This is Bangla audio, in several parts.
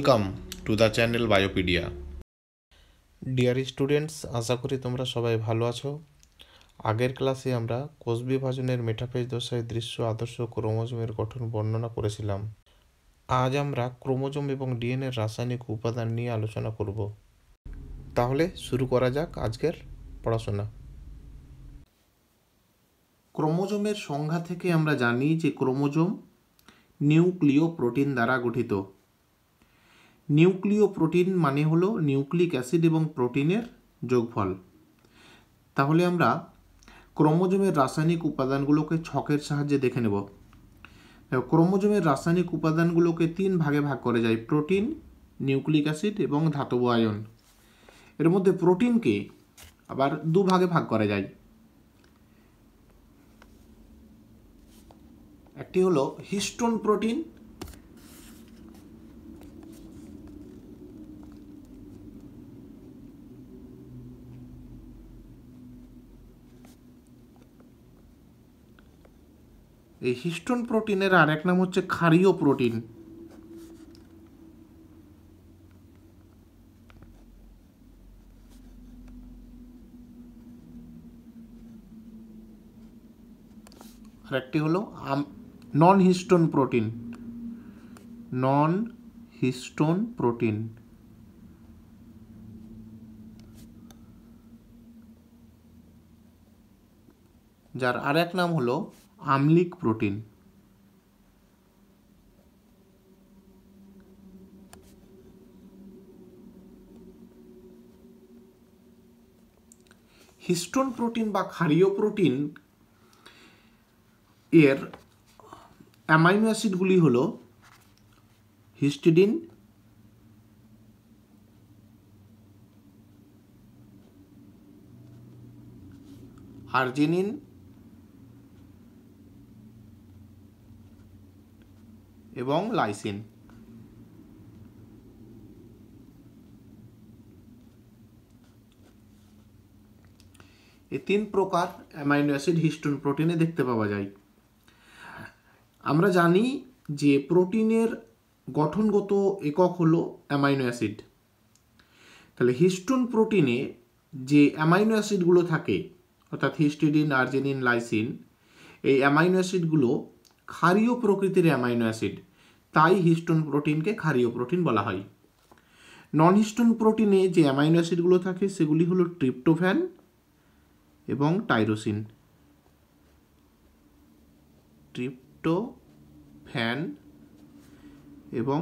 welcome to the channel Biopedia dear students আশা করি তোমরা সবাই ভালো আছো আগের ক্লাসে আমরা কোষ বিভাজনের মেটাফেজ দশায় দৃশ্য আদর্শ ক্রোমোজোমের গঠন বর্ণনা করেছিলাম আজ আমরা ক্রোমোজোম এবং ডিএনএর রাসায়নিক উপাদান নিয়ে আলোচনা করব তাহলে শুরু করা যাক আজকের পড়াশোনা ক্রোমোজোমের সংজ্ঞা থেকে আমরা জানি যে ক্রোমোজোম নিউক্লিও প্রোটিন দ্বারা গঠিত নিউক্লিও প্রোটিন মানে হলো নিউক্লিক অ্যাসিড এবং প্রোটিনের যোগফল তাহলে আমরা ক্রোমোজোমের রাসায়নিক উপাদানগুলোকে ছকের সাহায্যে দেখে নেব ক্রোমোজোমের রাসায়নিক উপাদানগুলোকে তিন ভাগে ভাগ করে যায় প্রোটিন নিউক্লিক অ্যাসিড এবং ধাতব আয়ন এর মধ্যে প্রোটিনকে আবার দু ভাগে ভাগ করা যায় একটি হলো হিস্টোন প্রোটিন এই হিস্টোন প্রোটিনের আর এক নাম হচ্ছে ক্ষারীয় প্রোটিন আর একটি হলো non histone protein non histone protein যার আরেক নাম হলো আমলিক প্রোটিন হিস্টোন প্রোটিন বা ক্ষারীয় প্রোটিন এর অ্যামাইনো অ্যাসিডগুলি হল হিস্টিডিন আর্জিনিন এবং লাইসিন এই তিন প্রকার অ্যামাইনো অ্যাসিড হিস্টোন প্রোটিনে দেখতে পাওয়া যায় আমরা জানি যে প্রোটিনের গঠনগত একক হলো অ্যামাইনো অ্যাসিড তাহলে হিস্টোন প্রোটিনে যে অ্যামাইনো অ্যাসিডগুলো থাকে অর্থাৎ হিস্টিডিন আর্জেনিন লাইসিন এই অ্যামাইনো অ্যাসিডগুলো ক্ষারীয় প্রকৃতির অ্যামাইনো অ্যাসিড তাই হিস্টোন প্রোটিনকে ক্ষারীয় প্রোটিন বলা হয় নন হিস্টোন প্রোটিনে যে অ্যামাইনো অ্যাসিডগুলো থাকে সেগুলি হলো ট্রিপ্টোফ্যান এবং টাইরোসিন ট্রিপ্টোফ্যান এবং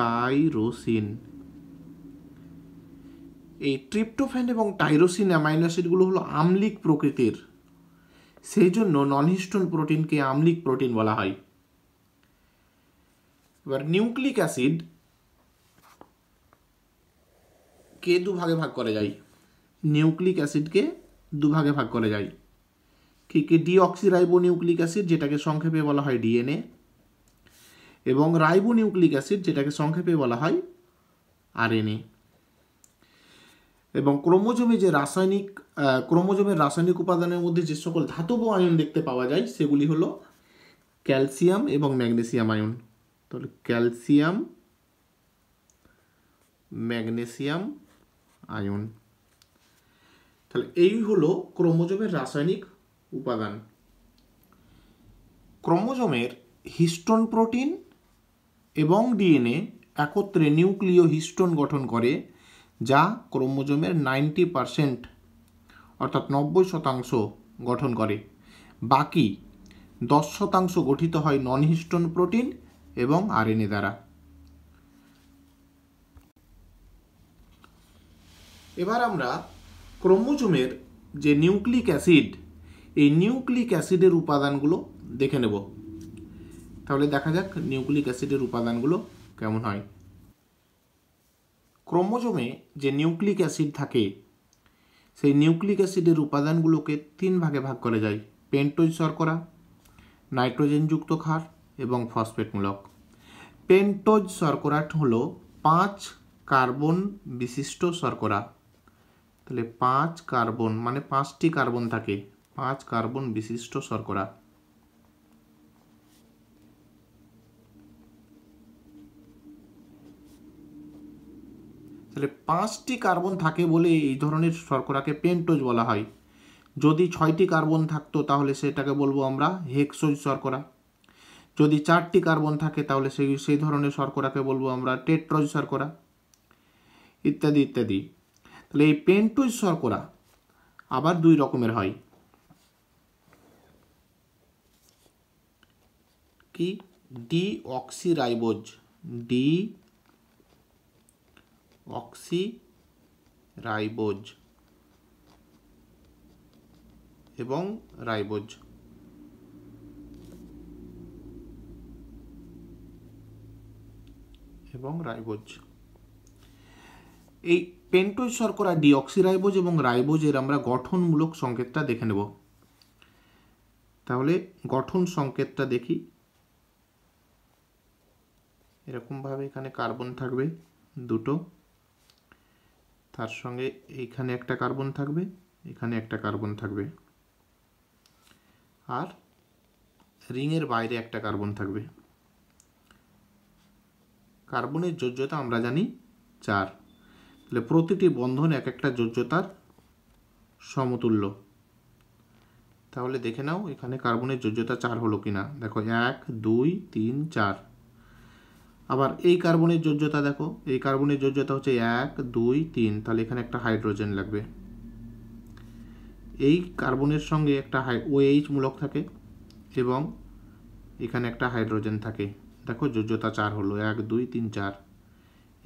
টাইরোসিন এই ট্রিপ্টোফ্যান এবং টাইরোসিন অ্যামাইনো অ্যাসিডগুলো হলো আমলিক প্রকৃতির সেই জন্য নন হিস্টোন প্রোটিনকে আমলিক প্রোটিন বলা হয় এবার নিউক্লিক অ্যাসিড কে দুভাগে ভাগ করা যায় নিউক্লিক অ্যাসিডকে দুভাগে ভাগ করা যায় কি কি রাইবো নিউক্লিক অ্যাসিড যেটাকে সংক্ষেপে বলা হয় ডিএনএ এবং রাইবো নিউক্লিক অ্যাসিড যেটাকে সংক্ষেপে বলা হয় আরএনএ এবং ক্রোমোজমে যে রাসায়নিক ক্রোমোজোমের রাসায়নিক উপাদানের মধ্যে যে সকল ধাতব আয়ন দেখতে পাওয়া যায় সেগুলি হলো ক্যালসিয়াম এবং ম্যাগনেসিয়াম আয়ন তাহলে ক্যালসিয়াম ম্যাগনেসিয়াম আয়ন তাহলে এই হলো ক্রোমোজোমের রাসায়নিক উপাদান ক্রোমোজোমের হিস্টোন প্রোটিন এবং ডিএনএ একত্রে নিউক্লিয় হিস্টোন গঠন করে যা ক্রোমোজোমের নাইনটি পারসেন্ট অর্থাৎ নব্বই শতাংশ গঠন করে বাকি দশ শতাংশ গঠিত হয় নন হিস্টোন প্রোটিন এবং আরএনএ দ্বারা এবার আমরা ক্রোমোজোমের যে নিউক্লিক অ্যাসিড এই নিউক্লিক অ্যাসিডের উপাদানগুলো দেখে নেব তাহলে দেখা যাক নিউক্লিক অ্যাসিডের উপাদানগুলো কেমন হয় ক্রোমোজোমে যে নিউক্লিক অ্যাসিড থাকে সেই নিউক্লিক অ্যাসিডের উপাদানগুলোকে তিন ভাগে ভাগ করা যায় পেন্টোজ শর্করা নাইট্রোজেনযুক্ত খাড় এবং ফসফেটমূলক পেন্টোজ শর্করাট হলো পাঁচ কার্বন বিশিষ্ট শর্করা তাহলে পাঁচ কার্বন মানে পাঁচটি কার্বন থাকে পাঁচ কার্বন বিশিষ্ট শর্করা তাহলে পাঁচটি কার্বন থাকে বলে এই ধরনের শর্করাকে পেন্টোজ বলা হয় যদি ছয়টি কার্বন থাকতো তাহলে সেটাকে বলবো আমরা হেক্সোজ শর্করা যদি চারটি কার্বন থাকে তাহলে সেই সেই ধরনের শর্করাকে বলবো আমরা টেট্রজ শর্করা ইত্যাদি ইত্যাদি তাহলে এই পেন্টোজ শর্করা আবার দুই রকমের হয় কি ডি অক্সিরাইবোজ ডি অক্সিরাইবোজ এবং রাইবোজ এবং রাইবোজ এই পেন্টোজ শর্করা ডিঅক্সিরাইবোজ এবং রাইবোজের আমরা গঠনমূলক সংকেতটা দেখে নেব তাহলে গঠন সংকেতটা দেখি এরকমভাবে এখানে কার্বন থাকবে দুটো তার সঙ্গে এইখানে একটা কার্বন থাকবে এখানে একটা কার্বন থাকবে আর রিংয়ের বাইরে একটা কার্বন থাকবে কার্বনের যোজ্যতা আমরা জানি চার তাহলে প্রতিটি বন্ধন এক একটা যোজ্যতার সমতুল্য তাহলে দেখে নাও এখানে কার্বনের যোজ্যতা চার হলো কিনা দেখো এক দুই তিন চার আবার এই কার্বনের যোজ্যতা দেখো এই কার্বনের যোজ্যতা হচ্ছে এক দুই তিন তাহলে এখানে একটা হাইড্রোজেন লাগবে এই কার্বনের সঙ্গে একটা হাই ওএইচ মূলক থাকে এবং এখানে একটা হাইড্রোজেন থাকে দেখো যোজ্যতা চার হলো এক দুই তিন চার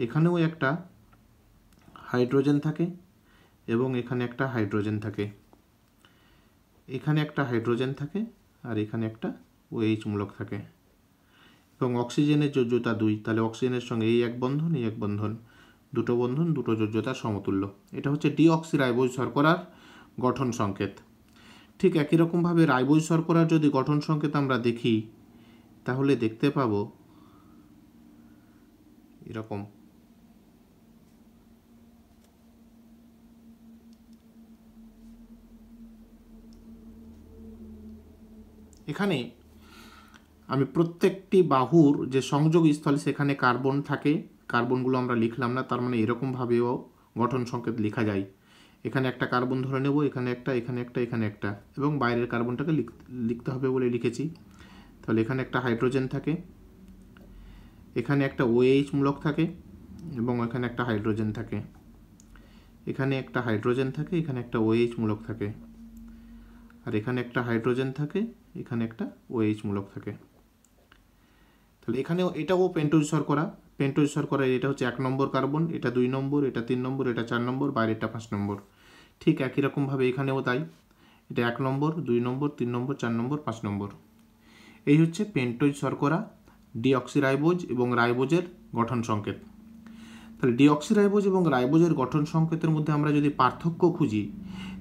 এখানেও একটা হাইড্রোজেন থাকে এবং এখানে একটা হাইড্রোজেন থাকে এখানে একটা হাইড্রোজেন থাকে আর এখানে একটা ওএইচ মূলক থাকে এবং অক্সিজেনের যোজ্যতা দুই তাহলে অক্সিজেনের সঙ্গে এই এক বন্ধন এই এক বন্ধন দুটো বন্ধন দুটো যোজ্যতা সমতুল্য এটা হচ্ছে ডিঅক্সিরাইবোজ শর্করার গঠন সংকেত ঠিক একই রকমভাবে রাইবোজ শর্করার যদি গঠন সংকেত আমরা দেখি তাহলে দেখতে পাব এরকম এখানে আমি প্রত্যেকটি বাহুর যে সংযোগ স্থলে সেখানে কার্বন থাকে কার্বনগুলো আমরা লিখলাম না তার মানে এরকমভাবেও গঠন সংকেত লেখা যায় এখানে একটা কার্বন ধরে নেব এখানে একটা এখানে একটা এখানে একটা এবং বাইরের কার্বনটাকে লিখতে হবে বলে লিখেছি তাহলে এখানে একটা হাইড্রোজেন থাকে এখানে একটা ওএইচ মূলক থাকে এবং এখানে একটা হাইড্রোজেন থাকে এখানে একটা হাইড্রোজেন থাকে এখানে একটা ওএইচ মূলক থাকে আর এখানে একটা হাইড্রোজেন থাকে এখানে একটা ওএইচ মূলক থাকে তাহলে এখানেও এটাও পেন্টোজ শর্করা পেন্টোজ শর্করা এটা হচ্ছে এক নম্বর কার্বন এটা দুই নম্বর এটা তিন নম্বর এটা চার নম্বর বাইরেটা পাঁচ নম্বর ঠিক একই রকমভাবে এখানেও তাই এটা এক নম্বর দুই নম্বর তিন নম্বর চার নম্বর পাঁচ নম্বর এই হচ্ছে পেন্টোজ শর্করা ডিঅক্সিরাইবোজ এবং রাইবোজের গঠন সংকেত তাহলে ডিঅক্সিরাইবোজ এবং রাইবোজের গঠন সংকেতের মধ্যে আমরা যদি পার্থক্য খুঁজি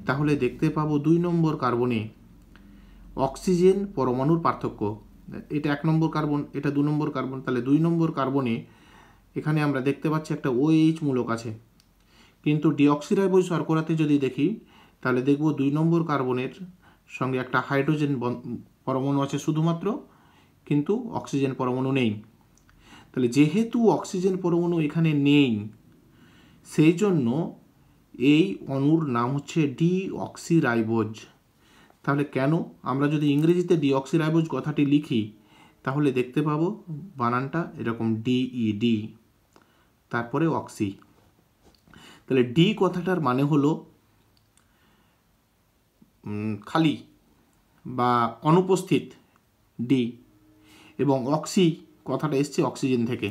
তাহলে দেখতে পাবো দুই নম্বর কার্বনে অক্সিজেন পরমাণুর পার্থক্য এটা এক নম্বর কার্বন এটা দু নম্বর কার্বন তাহলে দুই নম্বর কার্বনে এখানে আমরা দেখতে পাচ্ছি একটা ওএইচ মূলক আছে কিন্তু ডিঅক্সিরাইবোজ শর্করাতে যদি দেখি তাহলে দেখব দুই নম্বর কার্বনের সঙ্গে একটা হাইড্রোজেন পরমাণু আছে শুধুমাত্র কিন্তু অক্সিজেন পরমাণু নেই তাহলে যেহেতু অক্সিজেন পরমাণু এখানে নেই সেই জন্য এই অণুর নাম হচ্ছে ডিঅক্সিরাইবোজ তাহলে কেন আমরা যদি ইংরেজিতে ডিঅক্সিরাইবোজ কথাটি লিখি তাহলে দেখতে পাবো বানানটা এরকম ডিইডি ডি তারপরে অক্সি তাহলে ডি কথাটার মানে হলো খালি বা অনুপস্থিত ডি এবং অক্সি কথাটা এসছে অক্সিজেন থেকে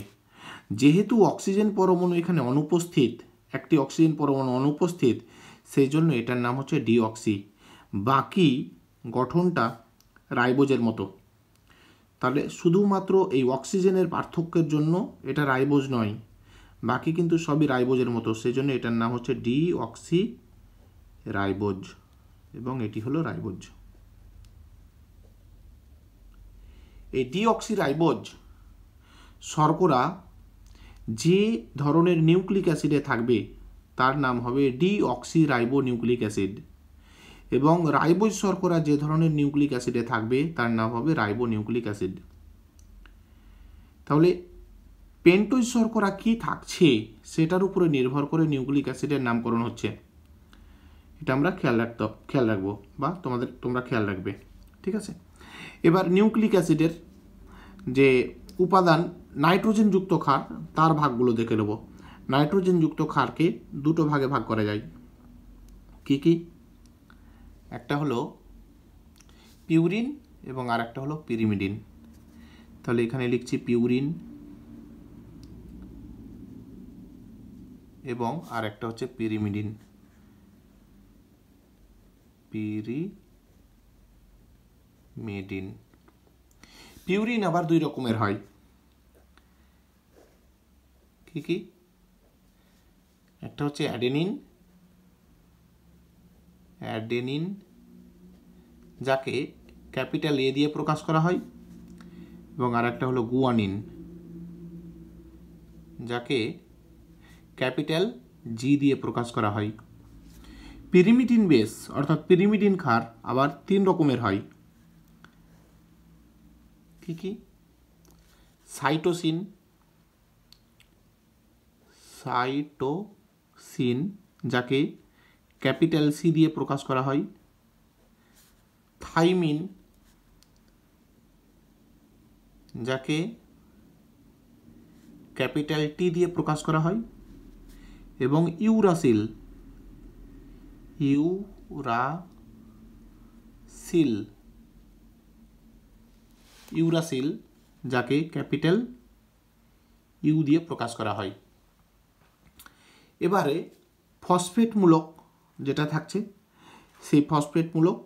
যেহেতু অক্সিজেন পরমাণু এখানে অনুপস্থিত একটি অক্সিজেন পরমাণু অনুপস্থিত সেই জন্য এটার নাম হচ্ছে ডিঅক্সি বাকি গঠনটা রাইবোজের মতো তাহলে শুধুমাত্র এই অক্সিজেনের পার্থক্যের জন্য এটা রাইবোজ নয় বাকি কিন্তু সবই রাইবোজের মতো সেই জন্য এটার নাম হচ্ছে ডিঅক্সি রাইবোজ এবং এটি হলো রাইবোজ এই রাইবোজ শর্করা যে ধরনের নিউক্লিক অ্যাসিডে থাকবে তার নাম হবে রাইবো নিউক্লিক অ্যাসিড এবং রাইবোজ শর্করা যে ধরনের নিউক্লিক অ্যাসিডে থাকবে তার নাম হবে রাইবো নিউক্লিক অ্যাসিড তাহলে পেন্টোজ শর্করা কি থাকছে সেটার উপরে নির্ভর করে নিউক্লিক অ্যাসিডের নামকরণ হচ্ছে এটা আমরা খেয়াল রাখতে খেয়াল রাখবো বা তোমাদের তোমরা খেয়াল রাখবে ঠিক আছে এবার নিউক্লিক অ্যাসিডের যে উপাদান নাইট্রোজেনযুক্ত ক্ষার তার ভাগগুলো দেখে নেব নাইট্রোজেনযুক্ত ক্ষারকে দুটো ভাগে ভাগ করা যায় কি কি একটা হলো পিউরিন এবং আর একটা হলো পিরিমিডিন তাহলে এখানে লিখছি পিউরিন এবং আর একটা হচ্ছে পিরিমিডিন পিরি মেডিন পিউরিন আবার দুই রকমের হয় কি কি একটা হচ্ছে অ্যাডেনিন অ্যাডেনিন যাকে ক্যাপিটাল এ দিয়ে প্রকাশ করা হয় এবং আর একটা হলো গুয়ানিন যাকে ক্যাপিটাল জি দিয়ে প্রকাশ করা হয় পিরিমিডিন বেস অর্থাৎ পিরিমিডিন খার আবার তিন রকমের হয় কি কি সাইটোসিন সাইটোসিন যাকে ক্যাপিটাল সি দিয়ে প্রকাশ করা হয় থাইমিন যাকে ক্যাপিটাল টি দিয়ে প্রকাশ করা হয় এবং ইউরাসিল ইউরাসিল ইউরাসিল যাকে ক্যাপিটাল ইউ দিয়ে প্রকাশ করা হয় এবারে ফসফেটমূলক যেটা থাকছে সেই ফসফেটমূলক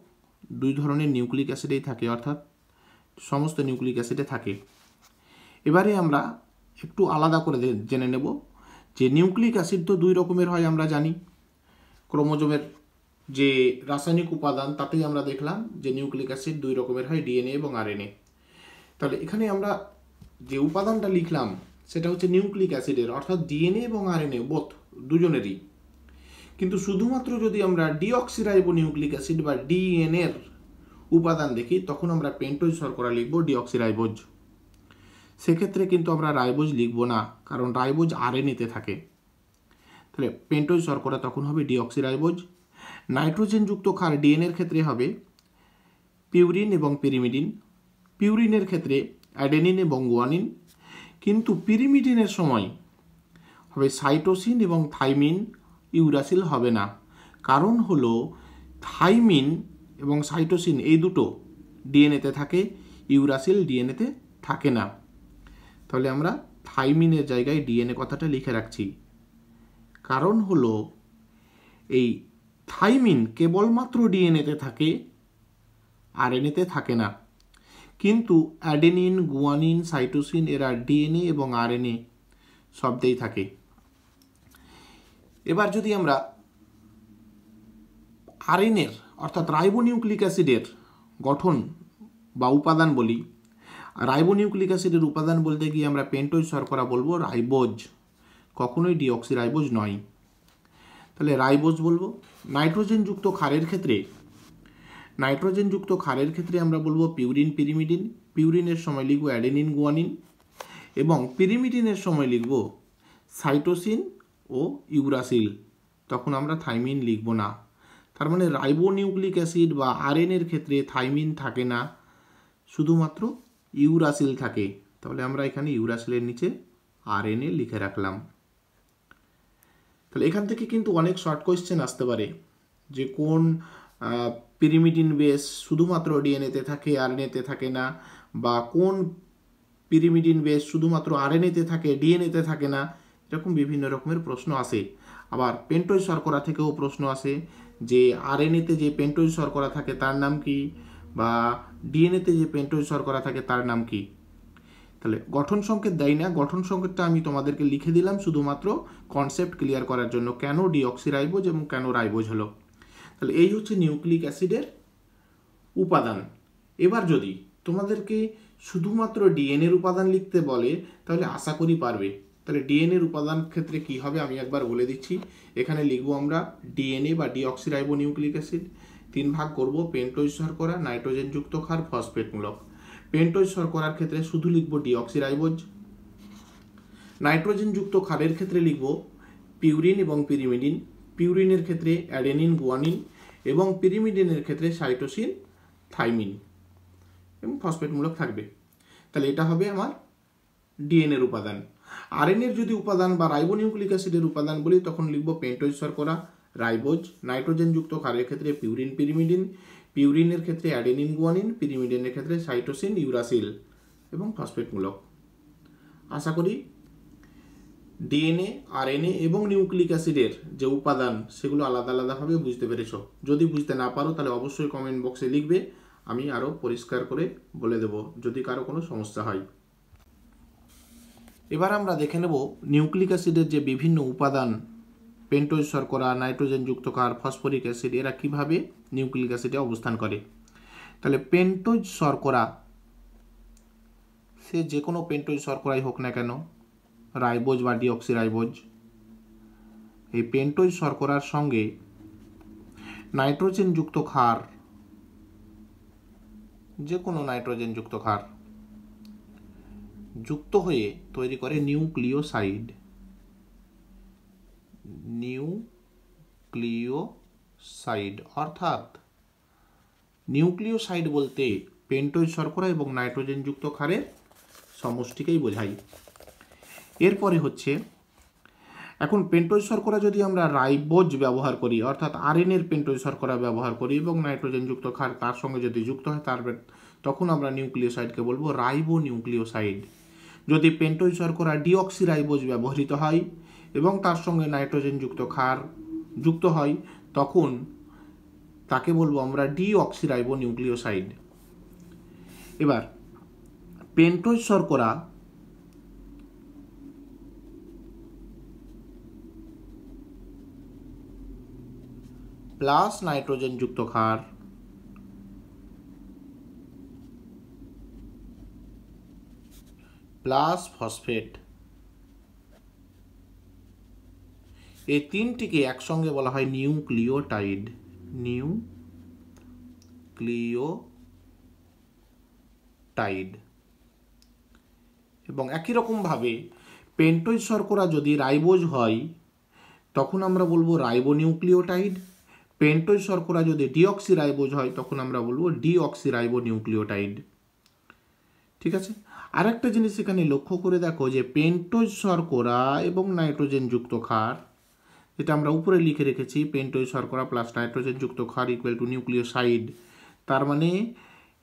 দুই ধরনের নিউক্লিক অ্যাসিডেই থাকে অর্থাৎ সমস্ত নিউক্লিক অ্যাসিডে থাকে এবারে আমরা একটু আলাদা করে জেনে নেব যে নিউক্লিক অ্যাসিড তো দুই রকমের হয় আমরা জানি ক্রোমোজোমের যে রাসায়নিক উপাদান তাতেই আমরা দেখলাম যে নিউক্লিক অ্যাসিড দুই রকমের হয় ডিএনএ এবং আরএনএ তাহলে এখানে আমরা যে উপাদানটা লিখলাম সেটা হচ্ছে নিউক্লিক অ্যাসিডের অর্থাৎ ডিএনএ এবং আরএনএ বোথ দুজনেরই কিন্তু শুধুমাত্র যদি আমরা ডিঅক্সিরাইবো নিউক্লিক অ্যাসিড বা ডিএনএর উপাদান দেখি তখন আমরা পেন্টোজ শর্করা লিখব ডিঅক্সিরাইবোজ সেক্ষেত্রে কিন্তু আমরা রাইবোজ লিখব না কারণ রাইবোজ আরএনএতে থাকে তাহলে পেন্টোজ শর্করা তখন হবে ডিঅক্সিরাইবোজ নাইট্রোজেনযুক্ত খার ডিএনএর ক্ষেত্রে হবে পিউরিন এবং পিরিমিডিন পিউরিনের ক্ষেত্রে অ্যাডেনিন এবং গোয়ানিন কিন্তু পিরিমিডিনের সময় হবে সাইটোসিন এবং থাইমিন ইউরাসিল হবে না কারণ হল থাইমিন এবং সাইটোসিন এই দুটো ডিএনএতে থাকে ইউরাসিল ডিএনএতে থাকে না তাহলে আমরা থাইমিনের জায়গায় ডিএনএ কথাটা লিখে রাখছি কারণ হল এই থাইমিন কেবলমাত্র ডিএনএতে থাকে আর এনএতে থাকে না কিন্তু অ্যাডেনিন গুয়ানিন সাইটোসিন এরা ডিএনএ এবং আরএনএ শব্দেই থাকে এবার যদি আমরা আরএনএর অর্থাৎ রাইবোনিউক্লিক অ্যাসিডের গঠন বা উপাদান বলি রাইবোনিউক্লিক অ্যাসিডের উপাদান বলতে গিয়ে আমরা পেন্টোজ শর্করা বলবো রাইবোজ কখনোই ডিঅক্সিরাইবোজ নয় তাহলে রাইবোজ বলবো নাইট্রোজেনযুক্ত ক্ষারের ক্ষেত্রে নাইট্রোজেনযুক্ত ক্ষারের ক্ষেত্রে আমরা বলবো পিউরিন পিরিমিডিন পিউরিনের সময় লিখব অ্যাডেনিন গুয়ানিন এবং পিরিমিডিনের সময় লিখব সাইটোসিন ও ইউরাসিল তখন আমরা থাইমিন লিখব না তার মানে রাইবোনিউক্লিক অ্যাসিড বা আরএনএর ক্ষেত্রে থাইমিন থাকে না শুধুমাত্র ইউরাসিল থাকে তাহলে আমরা এখানে ইউরাসিলের নিচে আরএনএ লিখে রাখলাম তাহলে এখান থেকে কিন্তু অনেক শর্ট কোয়েশ্চেন আসতে পারে যে কোন পিরিমিডিন বেস শুধুমাত্র ডিএনএতে থাকে আরএনএতে থাকে না বা কোন পিরিমিডিন বেস শুধুমাত্র আর আরএনএতে থাকে ডিএনএতে থাকে না এরকম বিভিন্ন রকমের প্রশ্ন আসে আবার পেন্টোজ শর্করা থেকেও প্রশ্ন আসে যে আরএনএতে যে পেন্টোজ শর্করা থাকে তার নাম কি বা ডিএনএতে যে পেন্টোজ শর্করা থাকে তার নাম কি তাহলে গঠন সংকেত দেয় না গঠন সংকেতটা আমি তোমাদেরকে লিখে দিলাম শুধুমাত্র কনসেপ্ট ক্লিয়ার করার জন্য কেন ডিঅক্সিরাইবোজ এবং কেন রাইবোজ হলো তাহলে এই হচ্ছে নিউক্লিক অ্যাসিডের উপাদান এবার যদি তোমাদেরকে শুধুমাত্র ডিএনএর উপাদান লিখতে বলে তাহলে আশা করি পারবে তাহলে ডিএনএর উপাদান ক্ষেত্রে কি হবে আমি একবার বলে দিচ্ছি এখানে লিখবো আমরা ডিএনএ বা ডিঅক্সিরাইবো নিউক্লিক অ্যাসিড তিন ভাগ করব পেন্টোজ শর্করা নাইট্রোজেনযুক্ত ক্ষার মূলক পেন্টোজ শর্করার ক্ষেত্রে শুধু লিখব ডিঅক্সিরাইবোজ নাইট্রোজেনযুক্ত ক্ষারের ক্ষেত্রে লিখবো পিউরিন এবং পিরিমিডিন পিউরিনের ক্ষেত্রে অ্যাডেনিন গুয়ানিন এবং পিরিমিডিনের ক্ষেত্রে সাইটোসিন থাইমিন এবং ফসফেটমূলক থাকবে তাহলে এটা হবে আমার ডিএনএর উপাদান আরএনএর যদি উপাদান বা রাইবোনিউক্লিক অ্যাসিডের উপাদান বলি তখন লিখব পেন্টোজ শর্করা রাইবোজ নাইট্রোজেনযুক্ত ক্ষারের ক্ষেত্রে পিউরিন পিরিমিডিন পিউরিনের ক্ষেত্রে অ্যাডেনিন গুয়ানিন পিরিমিডিনের ক্ষেত্রে সাইটোসিন ইউরাসিল এবং ফসফেটমূলক আশা করি ডিএনএ আরএনএ এবং নিউক্লিক অ্যাসিডের যে উপাদান সেগুলো আলাদা আলাদাভাবে বুঝতে পেরেছ যদি বুঝতে না পারো তাহলে অবশ্যই কমেন্ট বক্সে লিখবে আমি আরও পরিষ্কার করে বলে দেব যদি কারো কোনো সমস্যা হয় এবার আমরা দেখে নেব নিউক্লিক অ্যাসিডের যে বিভিন্ন উপাদান পেন্টোজ শর্করা যুক্ত কার ফসফরিক অ্যাসিড এরা কিভাবে নিউক্লিক অ্যাসিডে অবস্থান করে তাহলে পেন্টোজ শর্করা সে যে কোনো পেন্টোজ শর্করাই হোক না কেন রাইবোজ বা ডিঅক্সিরাইবোজ এই পেন্টোজ শর্করার সঙ্গে নাইট্রোজেনযুক্ত ক্ষার যে কোনো নাইট্রোজেনযুক্ত ক্ষার যুক্ত হয়ে তৈরি করে নিউক্লিওসাইড নিউক্লিওসাইড অর্থাৎ নিউক্লিওসাইড বলতে পেন্টোজ শর্করা এবং নাইট্রোজেনযুক্ত ক্ষারের সমষ্টিকেই বোঝায় এরপরে হচ্ছে এখন পেন্টোজ শর্করা যদি আমরা রাইবোজ ব্যবহার করি অর্থাৎ আরএনএর পেন্টোজ শর্করা ব্যবহার করি এবং নাইট্রোজেনযুক্ত ক্ষার তার সঙ্গে যদি যুক্ত হয় তার তখন আমরা নিউক্লিওসাইডকে বলবো রাইবো নিউক্লিওসাইড যদি পেন্টোজ শর্করা ডিঅক্সিরাইবোজ ব্যবহৃত হয় এবং তার সঙ্গে নাইট্রোজেনযুক্ত ক্ষার যুক্ত হয় তখন তাকে বলবো আমরা ডিঅক্সিরাইবো নিউক্লিওসাইড এবার পেন্টোজ শর্করা প্লাস নাইট্রোজেনযুক্ত ক্ষার প্লাস ফসফেট এই তিনটিকে একসঙ্গে বলা হয় নিউক্লিওটাইড নিউ ক্লিওটাইড এবং একই রকমভাবে পেন্টোজ শর্করা যদি রাইবোজ হয় তখন আমরা বলবো রাইবো নিউক্লিওটাইড পেন্টোজ শর্করা যদি ডিঅক্সিরাইবোজ হয় তখন আমরা বলবো ডিঅক্সিরাইবো নিউক্লিওটাইড ঠিক আছে আরেকটা জিনিস এখানে লক্ষ্য করে দেখো যে পেন্টোজ শর্করা এবং নাইট্রোজেনযুক্ত ক্ষার যেটা আমরা উপরে লিখে রেখেছি পেন্টোজ শর্করা প্লাস নাইট্রোজেনযুক্ত ক্ষার ইকুয়াল টু নিউক্লিওসাইড তার মানে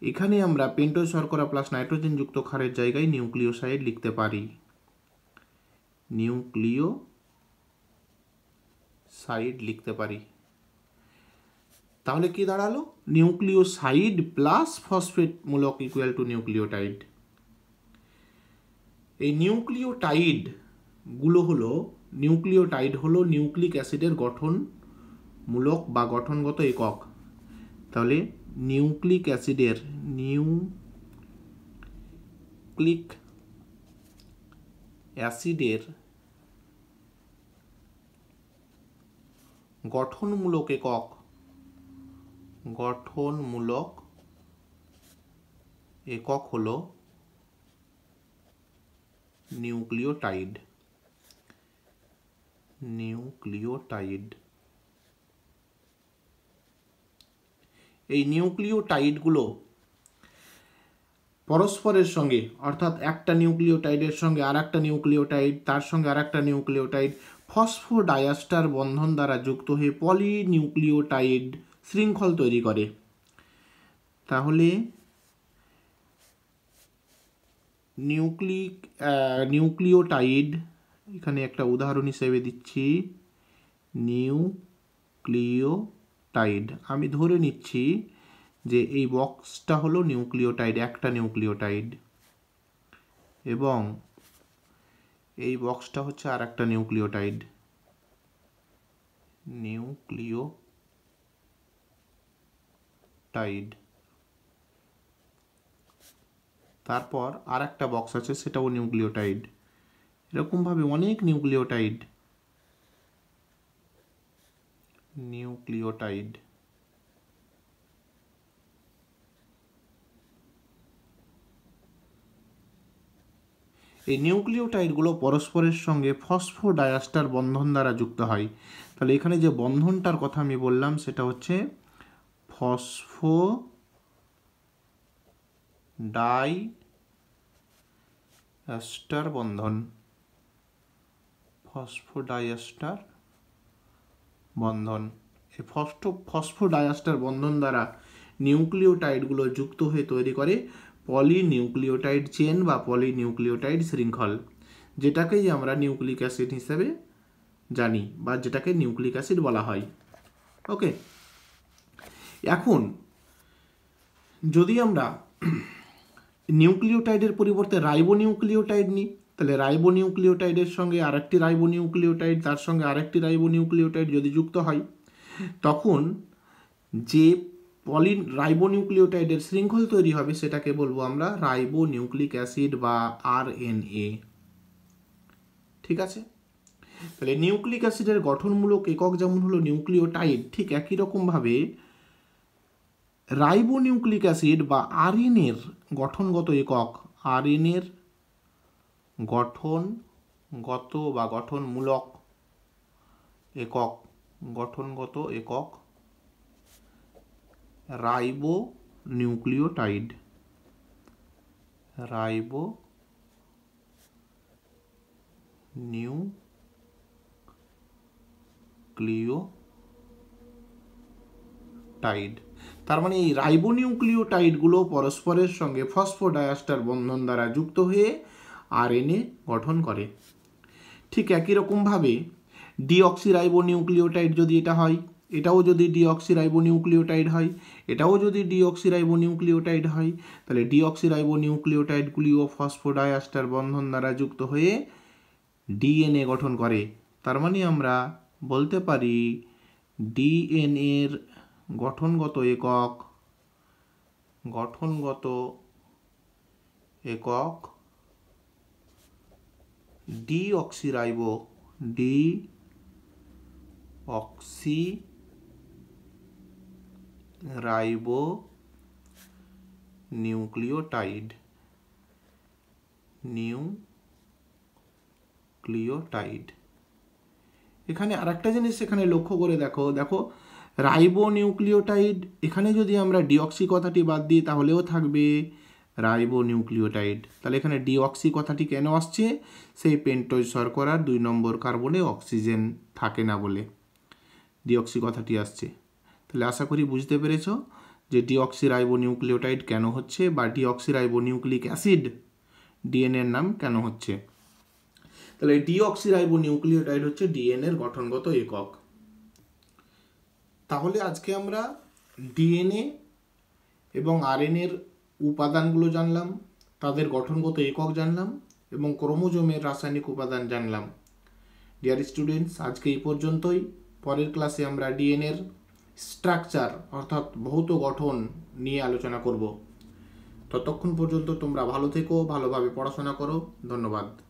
এখানে আমরা পেন্টোজ শর্করা প্লাস নাইট্রোজেনযুক্ত ক্ষারের জায়গায় নিউক্লিওসাইড লিখতে পারি নিউক্লিও সাইড লিখতে পারি তাহলে কি দাঁড়ালো নিউক্লিওসাইড প্লাস ফসফেট মূলক ইকুয়াল টু নিউক্লিওটাইড এই নিউক্লিওটাইড গুলো হলো নিউক্লিওটাইড হলো নিউক্লিক অ্যাসিডের গঠন মূলক বা গঠনগত একক তাহলে নিউক্লিক অ্যাসিডের নিউক্লিক অ্যাসিডের গঠনমূলক একক গঠনমূলক একক হল নিউক্লিওটাইড নিউক্লিওটাইড এই নিউক্লিওটাইডগুলো পরস্পরের সঙ্গে অর্থাৎ একটা নিউক্লিওটাইডের সঙ্গে আর একটা নিউক্লিওটাইড তার সঙ্গে আর একটা নিউক্লিওটাইড ফসফোডায়াস্টার বন্ধন দ্বারা যুক্ত হয়ে পলিনিউক্লিওটাইড শৃঙ্খল তৈরি করে তাহলে নিউক্লিক নিউক্লিওটাইড এখানে একটা উদাহরণ হিসেবে দিচ্ছি নিউক্লিওটাইড আমি ধরে নিচ্ছি যে এই বক্সটা হলো নিউক্লিওটাইড একটা নিউক্লিওটাইড এবং এই বক্সটা হচ্ছে আর একটা নিউক্লিওটাইড নিউক্লিও টাইড তারপর আর একটা বক্স আছে সেটাও নিউক্লিওটাইড এরকমভাবে অনেক নিউক্লিওটাইড নিউক্লিওটাইড এই নিউক্লিওটাইডগুলো পরস্পরের সঙ্গে ফসফোডায়াস্টার বন্ধন দ্বারা যুক্ত হয় তাহলে এখানে যে বন্ধনটার কথা আমি বললাম সেটা হচ্ছে ফসফো ডাই অ্যাস্টার বন্ধন ফসফোডাইএস্টার বন্ধন এই ফস্ট ফসফোডাইএস্টার বন্ধন দ্বারা নিউক্লিওটাইডগুলো যুক্ত হয়ে তৈরি করে পলিনিউক্লিওটাইড চেন বা পলিনিউক্লিওটাইড শৃঙ্খল যেটাকেই আমরা নিউক্লিক অ্যাসিড হিসেবে জানি বা যেটাকে নিউক্লিক অ্যাসিড বলা হয় ওকে এখন যদি আমরা নিউক্লিওটাইডের পরিবর্তে রাইবো নিউক্লিওটাইড নিই তাহলে রাইবো নিউক্লিওটাইডের সঙ্গে আরেকটি রাইবোনিউক্লিওটাইড তার সঙ্গে আরেকটি নিউক্লিওটাইড যদি যুক্ত হয় তখন যে পলি রাইবোনিউক্লিওটাইডের শৃঙ্খল তৈরি হবে সেটাকে বলবো আমরা রাইবো নিউক্লিক অ্যাসিড বা এ ঠিক আছে তাহলে নিউক্লিক অ্যাসিডের গঠনমূলক একক যেমন হলো নিউক্লিওটাইড ঠিক একই রকমভাবে রাইবোনিউক্লিক অ্যাসিড বা আরএনএর গঠনগত একক আরএনএর গঠনগত বা গঠনমূলক একক গঠনগত একক ribo nucleotide ribo nucleotide তার মানে এই রাইবোনিউক্লিওটাইডগুলো পরস্পরের সঙ্গে ফসফোডায়াস্টার বন্ধন দ্বারা যুক্ত হয়ে আরএনএ গঠন করে ঠিক একই রকমভাবে ডিঅক্সিরাইবোনিউক্লিওটাইড যদি এটা হয় এটাও যদি ডিঅক্সিরাইবোনিউক্লিওটাইড হয় এটাও যদি ডিঅক্সিরাইবোনিউক্লিওটাইড হয় তাহলে ডিঅক্সিরাইবোনিউক্লিওটাইডগুলিও ফসফোডায়াস্টার বন্ধন দ্বারা যুক্ত হয়ে ডিএনএ গঠন করে তার মানে আমরা বলতে পারি ডিএনএর গঠনগত একক গঠনগত একক deoxyribose deoxyribonucleotide nucleotide এখানে আরেকটা জিনিস এখানে লক্ষ্য করে দেখো দেখো রাইবোনিউক্লিওটাইড এখানে যদি আমরা ডিঅক্সি কথাটি বাদ দিই তাহলেও থাকবে রাইবোনিউক্লিওটাইড তাহলে এখানে ডিঅক্সি কথাটি কেন আসছে সেই পেন্টোজ শর্করার দুই নম্বর কার্বনে অক্সিজেন থাকে না বলে ডিঅক্সি কথাটি আসছে তাহলে আশা করি বুঝতে পেরেছ যে ডিঅক্সি রাইবোনিউক্লিওটাইড কেন হচ্ছে বা ডিঅক্সি রাইবোনিউক্লিক অ্যাসিড ডিএনএর নাম কেন হচ্ছে তাহলে ডিঅক্সি রাইবোনিউক্লিওটাইড হচ্ছে ডিএনএর গঠনগত একক তাহলে আজকে আমরা ডিএনএ এবং এর উপাদানগুলো জানলাম তাদের গঠনগত একক জানলাম এবং ক্রোমোজোমের রাসায়নিক উপাদান জানলাম ডিয়ার স্টুডেন্টস আজকে এই পর্যন্তই পরের ক্লাসে আমরা ডিএনএর স্ট্রাকচার অর্থাৎ ভৌত গঠন নিয়ে আলোচনা করব ততক্ষণ পর্যন্ত তোমরা ভালো থেকো ভালোভাবে পড়াশোনা করো ধন্যবাদ